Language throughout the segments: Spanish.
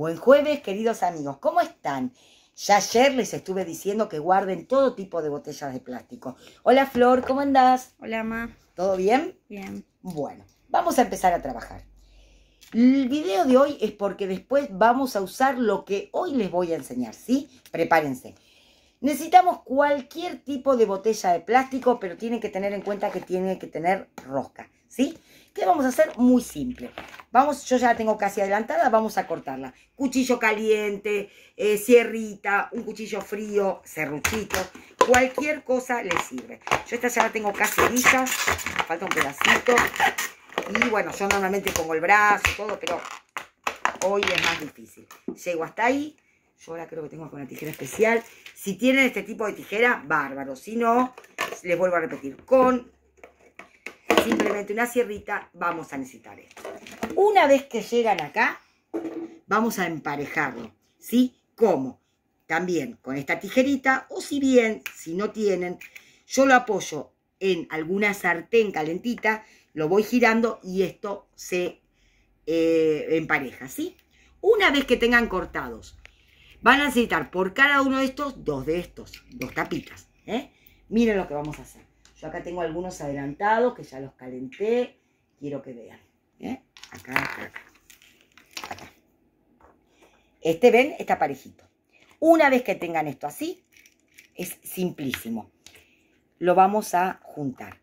Buen jueves, queridos amigos, ¿cómo están? Ya ayer les estuve diciendo que guarden todo tipo de botellas de plástico. Hola Flor, ¿cómo andás? Hola Ma. ¿Todo bien? Bien. Bueno, vamos a empezar a trabajar. El video de hoy es porque después vamos a usar lo que hoy les voy a enseñar, ¿sí? Prepárense. Necesitamos cualquier tipo de botella de plástico, pero tienen que tener en cuenta que tiene que tener rosca, ¿sí? ¿Qué vamos a hacer? Muy simple. Vamos, yo ya la tengo casi adelantada, vamos a cortarla. Cuchillo caliente, eh, sierrita, un cuchillo frío, serruchito, cualquier cosa le sirve. Yo esta ya la tengo casi lista, falta un pedacito. Y bueno, yo normalmente pongo el brazo, todo, pero hoy es más difícil. Llego hasta ahí, yo ahora creo que tengo con una tijera especial. Si tienen este tipo de tijera, bárbaro. Si no, les vuelvo a repetir, con simplemente una sierrita, vamos a necesitar esto. Una vez que llegan acá, vamos a emparejarlo, ¿sí? ¿Cómo? También con esta tijerita, o si bien, si no tienen, yo lo apoyo en alguna sartén calentita, lo voy girando y esto se eh, empareja, ¿sí? Una vez que tengan cortados, van a necesitar por cada uno de estos, dos de estos, dos tapitas, ¿eh? Miren lo que vamos a hacer acá tengo algunos adelantados que ya los calenté. Quiero que vean. ¿eh? Este, ven, está parejito. Una vez que tengan esto así, es simplísimo. Lo vamos a juntar.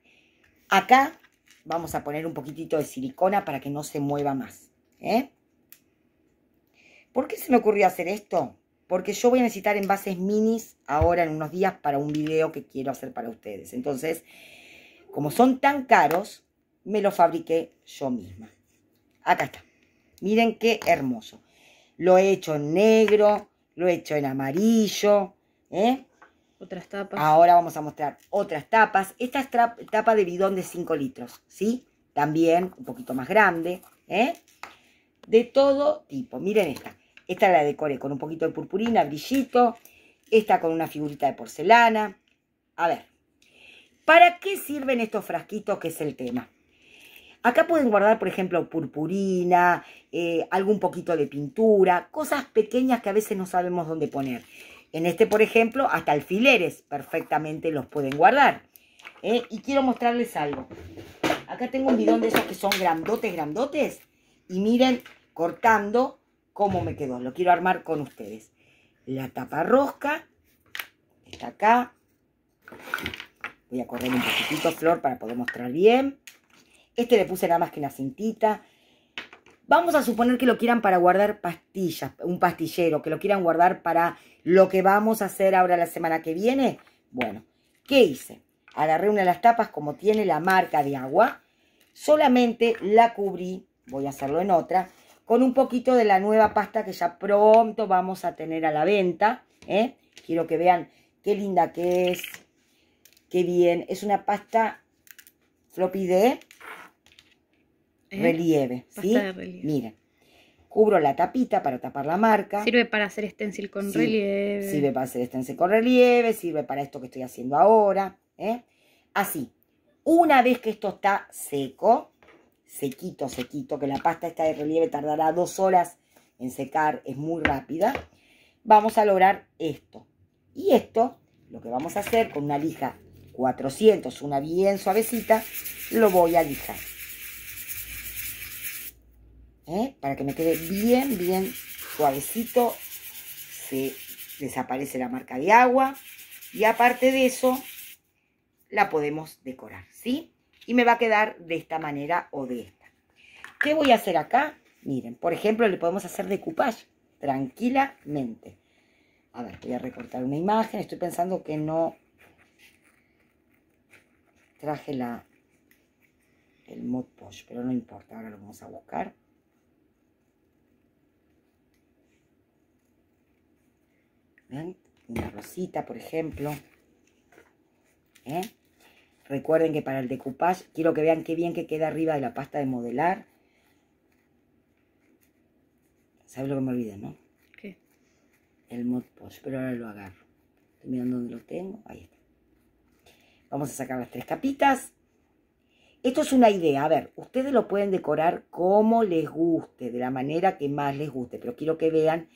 Acá vamos a poner un poquitito de silicona para que no se mueva más. ¿eh? ¿Por qué se me ocurrió hacer esto? porque yo voy a necesitar envases minis ahora en unos días para un video que quiero hacer para ustedes. Entonces, como son tan caros, me los fabriqué yo misma. Acá está. Miren qué hermoso. Lo he hecho en negro, lo he hecho en amarillo, ¿eh? Otras tapas. Ahora vamos a mostrar otras tapas. Esta es tapa de bidón de 5 litros, ¿sí? También un poquito más grande, ¿eh? De todo tipo. Miren esta. Esta la decoré con un poquito de purpurina, brillito. Esta con una figurita de porcelana. A ver, ¿para qué sirven estos frasquitos que es el tema? Acá pueden guardar, por ejemplo, purpurina, eh, algún poquito de pintura, cosas pequeñas que a veces no sabemos dónde poner. En este, por ejemplo, hasta alfileres perfectamente los pueden guardar. ¿eh? Y quiero mostrarles algo. Acá tengo un bidón de esos que son grandotes, grandotes. Y miren, cortando, cómo me quedó. Lo quiero armar con ustedes. La tapa rosca está acá. Voy a correr un poquitito flor para poder mostrar bien. Este le puse nada más que una cintita. Vamos a suponer que lo quieran para guardar pastillas, un pastillero, que lo quieran guardar para lo que vamos a hacer ahora la semana que viene. Bueno, ¿qué hice? Agarré una de las tapas como tiene la marca de agua. Solamente la cubrí, voy a hacerlo en otra, con un poquito de la nueva pasta que ya pronto vamos a tener a la venta. ¿eh? Quiero que vean qué linda que es, qué bien. Es una pasta floppy de ¿Eh? relieve, pasta cubro la tapita para tapar la marca. Sirve para hacer stencil con relieve. Sirve para hacer stencil con relieve, sirve para esto que estoy haciendo ahora. ¿eh? Así, una vez que esto está seco, sequito, sequito, que la pasta está de relieve tardará dos horas en secar, es muy rápida, vamos a lograr esto. Y esto, lo que vamos a hacer con una lija 400, una bien suavecita, lo voy a lijar. ¿Eh? Para que me quede bien, bien suavecito, se desaparece la marca de agua y aparte de eso, la podemos decorar, ¿sí? y me va a quedar de esta manera o de esta. ¿Qué voy a hacer acá? Miren, por ejemplo, le podemos hacer decoupage tranquilamente. A ver, voy a recortar una imagen. Estoy pensando que no traje la, el mod Podge, pero no importa. Ahora lo vamos a buscar. ¿Ven? Una rosita, por ejemplo. ¿Eh? Recuerden que para el decoupage quiero que vean qué bien que queda arriba de la pasta de modelar. ¿Sabes lo que me olvidé, no? ¿Qué? El Mod Podge, pero ahora lo agarro. Estoy mirando dónde lo tengo. Ahí está. Vamos a sacar las tres capitas. Esto es una idea. A ver, ustedes lo pueden decorar como les guste, de la manera que más les guste. Pero quiero que vean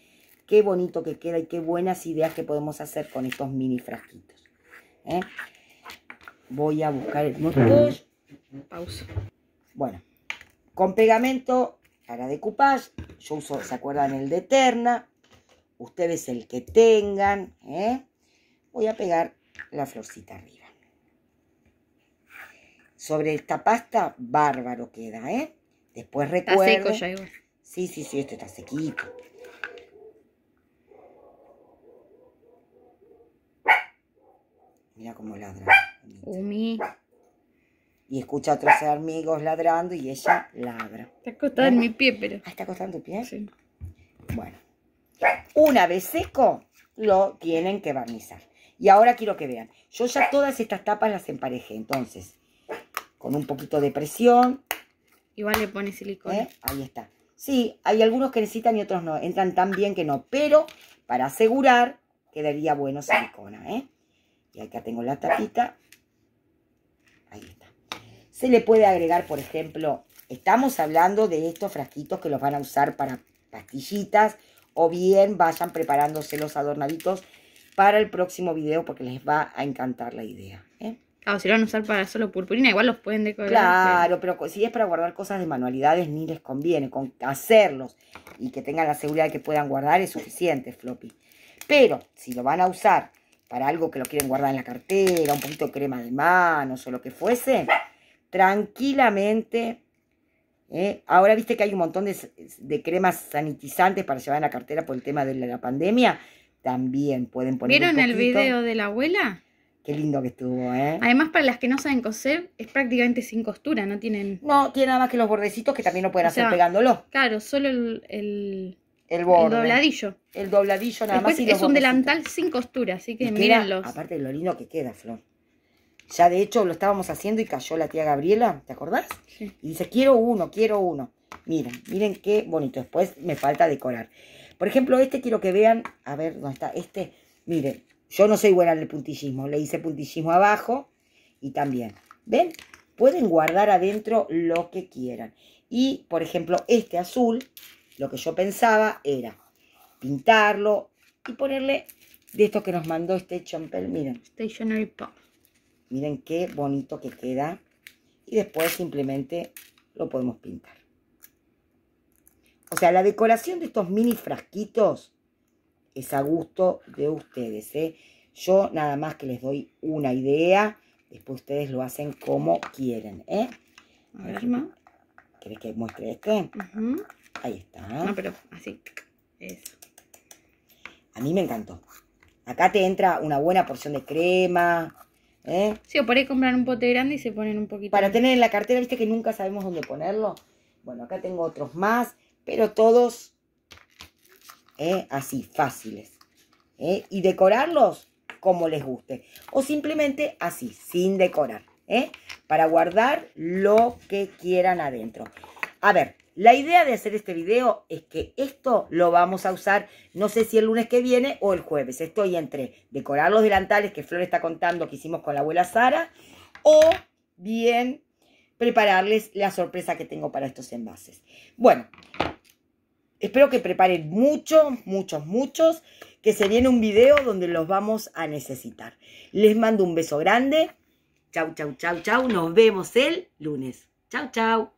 qué bonito que queda y qué buenas ideas que podemos hacer con estos mini frasquitos. ¿Eh? voy a buscar el motor. Pausa. Bueno, con pegamento para decoupage, yo uso, ¿se acuerdan? El de Eterna, ustedes el que tengan, ¿eh? voy a pegar la florcita arriba. Sobre esta pasta, bárbaro queda, ¿eh? Después recuerdo. Está seco ya Sí, sí, sí, esto está sequito. Mira cómo ladra. Y escucha a otros amigos ladrando y ella ladra. Está acostada en mi pie, pero. Ah, está acostada en tu pie. Sí. Bueno. Una vez seco, lo tienen que barnizar. Y ahora quiero que vean. Yo ya todas estas tapas las empareje Entonces, con un poquito de presión. Igual le pone silicona. ¿Eh? Ahí está. Sí, hay algunos que necesitan y otros no. Entran tan bien que no. Pero para asegurar, quedaría bueno silicona. ¿eh? Y acá tengo la tapita. Se le puede agregar, por ejemplo, estamos hablando de estos frasquitos que los van a usar para pastillitas o bien vayan preparándose los adornaditos para el próximo video porque les va a encantar la idea. ¿eh? Ah, o si lo van a usar para solo purpurina, igual los pueden decorar. Claro, pero si es para guardar cosas de manualidades, ni les conviene. Con hacerlos y que tengan la seguridad de que puedan guardar es suficiente, floppy. Pero si lo van a usar para algo que lo quieren guardar en la cartera, un poquito de crema de manos o lo que fuese, tranquilamente. ¿eh? Ahora viste que hay un montón de, cremas sanitizantes para llevar en la cartera por el tema de la, pandemia. También pueden poner. ¿Vieron el video de la abuela? Qué lindo que estuvo, ¿eh? Además, para las que no saben coser, es prácticamente sin costura, no tienen. No, tiene nada más que los bordecitos que también lo pueden hacer pegándolo. Claro, solo el, el... El, dobladillo. El dobladillo nada más. Y es un delantal sin costura, así que mírenlo. Aparte de lo lindo que queda, Flor. Ya de hecho lo estábamos haciendo y cayó la tía Gabriela, ¿te acordás? Y dice, quiero uno, quiero uno. Miren, miren qué bonito. Después me falta decorar. Por ejemplo, este quiero que vean, a ver, ¿dónde está? Este, miren, yo no soy buena en el puntillismo. Le hice puntillismo abajo y también, ¿ven? Pueden guardar adentro lo que quieran. Y, por ejemplo, este azul, lo que yo pensaba era pintarlo y ponerle de esto que nos mandó este champel miren. Stationary Pop. Miren qué bonito que queda. Y después simplemente lo podemos pintar. O sea, la decoración de estos mini frasquitos es a gusto de ustedes. ¿eh? Yo nada más que les doy una idea. Después ustedes lo hacen como quieren. ¿eh? A ver, que muestre este? Ahí está. No, pero así. Eso. A mí me encantó. Acá te entra una buena porción de crema. ¿Eh? Sí, o por ahí compran un pote grande y se ponen un poquito. Para tener en la cartera, viste que nunca sabemos dónde ponerlo. Bueno, acá tengo otros más, pero todos ¿eh? así, fáciles. ¿eh? Y decorarlos como les guste. O simplemente así, sin decorar. Para guardar lo que quieran adentro. A ver, la idea de hacer este video es que esto lo vamos a usar, no sé si el lunes que viene o el jueves. Estoy entre decorar los delantales que Flor está contando que hicimos con la abuela Sara o bien prepararles la sorpresa que tengo para estos envases. Bueno, espero que preparen muchos, muchos, muchos, que se viene un video donde los vamos a necesitar. Les mando un beso grande. Chau, chau, chau, chau. Nos vemos el lunes. Chau, chau.